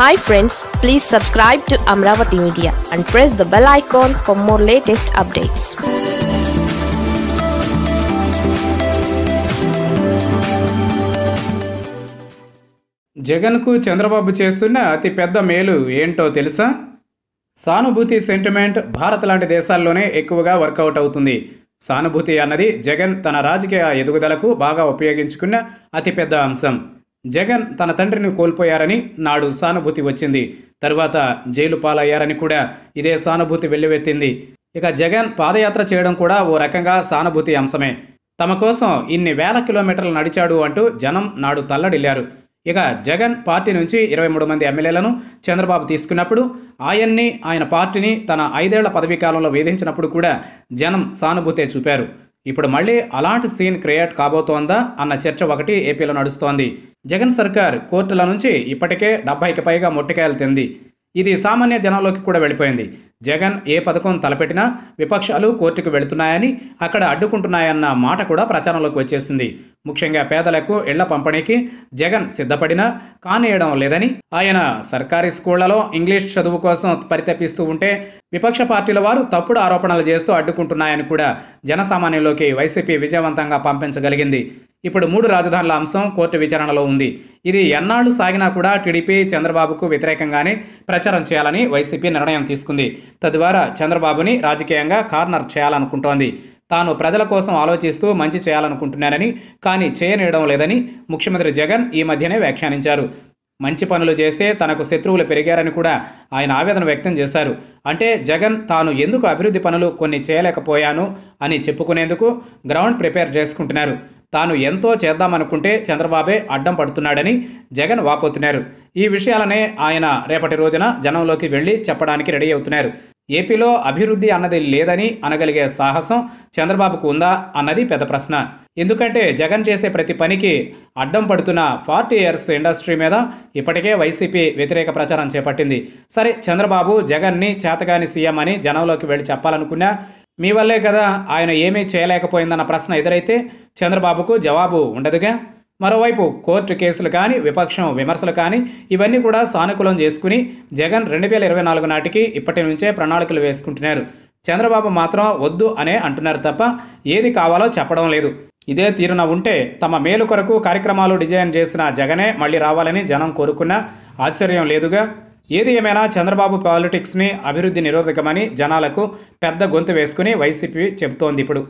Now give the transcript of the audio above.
hi friends please subscribe to Amaravati media and press the bell icon for more latest updates జగన్కు చంద్రబాబు చేస్తున్న అతిపెద్ద మేలు ఏంటో తెలుసా సానుభూతి సెంటిమెంట్ భారత్ లాంటి దేశాల్లోనే ఎక్కువగా వర్కౌట్ అవుతుంది సానుభూతి అన్నది జగన్ తన రాజకీయ ఎదుగుదలకు బాగా ఉపయోగించుకున్న అతిపెద్ద అంశం జగన్ తన తండ్రిని కోల్పోయారని నాడు సానుభూతి వచ్చింది తరువాత జైలు పాలయ్యారని కూడా ఇదే సానుభూతి వెల్లువెత్తింది ఇక జగన్ పాదయాత్ర చేయడం కూడా ఓ రకంగా సానుభూతి అంశమే తమ కోసం ఇన్ని వేల కిలోమీటర్లు నడిచాడు అంటూ జనం నాడు తల్లడిల్లారు ఇక జగన్ పార్టీ నుంచి ఇరవై మూడు మంది ఎమ్మెల్యేలను చంద్రబాబు తీసుకున్నప్పుడు ఆయన్ని ఆయన పార్టీని తన ఐదేళ్ల కాలంలో వేధించినప్పుడు కూడా జనం సానుభూతే చూపారు ఇప్పుడు మళ్ళీ అలాంటి సీన్ క్రియేట్ కాబోతోందా అన్న చర్చ ఒకటి ఏపీలో నడుస్తోంది జగన్ సర్కార్ కోర్టుల నుంచి ఇప్పటికే డెబ్బైకి పైగా మొట్టికాయలు తింది ఇది సామాన్య జనంలోకి కూడా వెళ్ళిపోయింది జగన్ ఏ పథకం తలపెట్టినా విపక్షాలు కోర్టుకు వెళుతున్నాయని అక్కడ అడ్డుకుంటున్నాయన్న మాట కూడా ప్రచారంలోకి వచ్చేసింది ముఖ్యంగా పేదలకు ఇళ్ల పంపిణీకి జగన్ సిద్ధపడినా కానియడం లేదని ఆయన సర్కారీ స్కూళ్లలో ఇంగ్లీష్ చదువు కోసం పరితపిస్తూ ఉంటే విపక్ష పార్టీల వారు తప్పుడు ఆరోపణలు చేస్తూ అడ్డుకుంటున్నాయని కూడా జనసామాన్యంలోకి వైసీపీ విజయవంతంగా పంపించగలిగింది ఇప్పుడు మూడు రాజధానుల అంశం కోర్టు విచారణలో ఉంది ఇది ఎన్నాళ్ళు సాగినా కూడా టీడీపీ చంద్రబాబుకు వ్యతిరేకంగానే ప్రచారం చేయాలని వైసీపీ నిర్ణయం తీసుకుంది తద్వారా చంద్రబాబుని రాజకీయంగా కార్నర్ చేయాలనుకుంటోంది తాను ప్రజల కోసం ఆలోచిస్తూ మంచి చేయాలనుకుంటున్నానని కానీ చేయనీయడం లేదని ముఖ్యమంత్రి జగన్ ఈ మధ్యనే వ్యాఖ్యానించారు మంచి పనులు చేస్తే తనకు శత్రువులు పెరిగారని కూడా ఆయన ఆవేదన వ్యక్తం చేశారు అంటే జగన్ తాను ఎందుకు అభివృద్ధి పనులు కొన్ని చేయలేకపోయాను అని చెప్పుకునేందుకు గ్రౌండ్ ప్రిపేర్ చేసుకుంటున్నారు తాను ఎంతో చేద్దామనుకుంటే చంద్రబాబే అడ్డం పడుతున్నాడని జగన్ వాపోతున్నారు ఈ విషయాలనే ఆయన రేపటి రోజున జనంలోకి వెళ్ళి చెప్పడానికి రెడీ అవుతున్నారు ఏపీలో అభివృద్ధి అన్నది లేదని అనగలిగే సాహసం చంద్రబాబుకు ఉందా అన్నది పెద్ద ప్రశ్న ఎందుకంటే జగన్ చేసే ప్రతి పనికి అడ్డం పడుతున్న ఫార్టీ ఇయర్స్ ఇండస్ట్రీ మీద ఇప్పటికే వైసీపీ వ్యతిరేక ప్రచారం చేపట్టింది సరే చంద్రబాబు జగన్ని చేతగాని సీఎం అని జనంలోకి వెళ్ళి చెప్పాలనుకున్నా మీ వల్లే కదా ఆయన ఏమీ చేయలేకపోయిందన్న ప్రశ్న ఎదురైతే చంద్రబాబుకు జవాబు ఉండదుగా మరోవైపు కోర్టు కేసులు కానీ విపక్షం విమర్శలు కానీ ఇవన్నీ కూడా సానుకూలం చేసుకుని జగన్ రెండు వేల ఇరవై నాలుగు నాటికి ఇప్పటి నుంచే ప్రణాళికలు వేసుకుంటున్నారు చంద్రబాబు మాత్రం వద్దు అనే అంటున్నారు తప్ప ఏది కావాలో చెప్పడం లేదు ఇదే తీరున ఉంటే తమ మేలు కొరకు కార్యక్రమాలు డిజైన్ చేసిన జగనే మళ్ళీ రావాలని జనం కోరుకున్నా ఆశ్చర్యం లేదుగా ఏది ఏమైనా చంద్రబాబు పాలిటిక్స్ని అభివృద్ధి నిరోధకమని జనాలకు పెద్ద గొంతు వేసుకుని వైసీపీ చెబుతోంది ఇప్పుడు